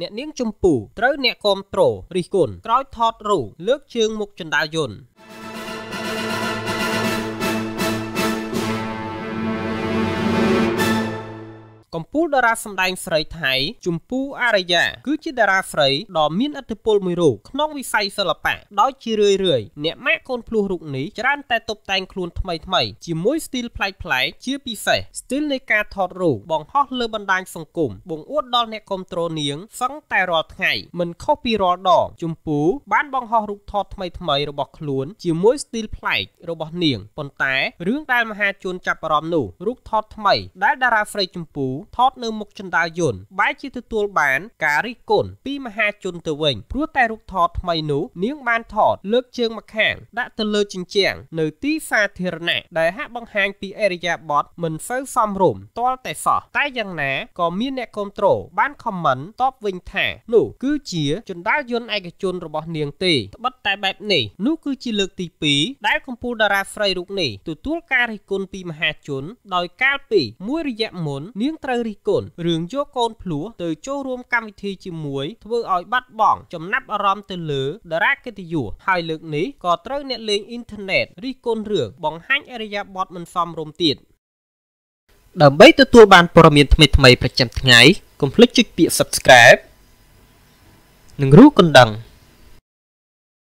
អ្នកនាងចម្ពូត្រូវអ្នកគាំទ្ររិះគន់ក្រោយថតរូបលើកជើងមុខចន្ទាយន្តកំពូលតារាសម្ដែង ស្រីថៃជំពូអារ្យា គឺជាតារាស្រីដ៏មានឥទ្ធិពលមួយរូបក្នុងវិស័យសិល្បៈដោយជារឿយរឿយអ្នកម៉ាក់កូនភ្លោះរូបនេះច្រើនតែតុបតែងខ្លួនថ្មីថ្មីជាមួយស្ទីលប្លែកប្លែកជាពិសេសស្ទីលនៃការថតរូបបង្ហោះលើបណ្ដាញសង្គមបង្អួតដល់អ្នកគ្រប់គ្រងនាងសឹងតែរាល់ថ្ងៃមិនខុសពីរាល់ដងជំពូបានបង្ហោះរូបថតថ្មីថ្មីរបស់ខ្លួនជាមួយស្ទីលប្លែក របស់នាងប៉ុន្តែរឿងដែលមហាជនចាប់អារម្មណ៍នោះរូបថតថ្មី ដែលតារាស្រីជំពូថតលើមុខចន្ទាយន្តបែរជាទទួលបានការរិះគន់ពីមហាជនទៅវិញព្រោះតែរូបថតថ្មីនោះនាងបានថតលើកជើងម្ខាងដាក់ទៅលើជញ្ជាំងនៅទីសាធារណៈដែលហាក់បង្ហាញពីអរិយាប័ត្រមិនសូវសមរម្យទាល់តែសោះតែយ៉ាងណាក៏មានអ្នកគ្រប់គ្រងបានខមមិនតបវិញថា នោះគឺជាចន្ទាយន្តឯកជនរបស់នាងទេត្បិតតែបែបនេះនោះគឺជាលើកទី2ដែលកំពូលតារាស្រីរូបនេះទទួលការរិះគន់ពីមហាជនដោយកាលពីមួយរយៈមុននាងត្រូវត្រូវរិះគន់រឿងយកកូនភ្លោះទៅចូលរួមកម្មវិធីជាមួយធ្វើឲ្យបាត់បង់ចំណាប់អារម្មណ៍ទៅលើតារាកិត្តិយសហើយលើកនេះក៏ត្រូវអ្នកលេងអ៊ីនធឺណិតរិះគន់រឿងបង្ហាញអរិយាប័ត្រមិនសមរម្យទៀតដើម្បីទទួលបានព័ត៌មានថ្មីៗប្រចាំថ្ងៃកុំភ្លេចចុចពាក្យ Subscribe និងរូកណ្ដឹង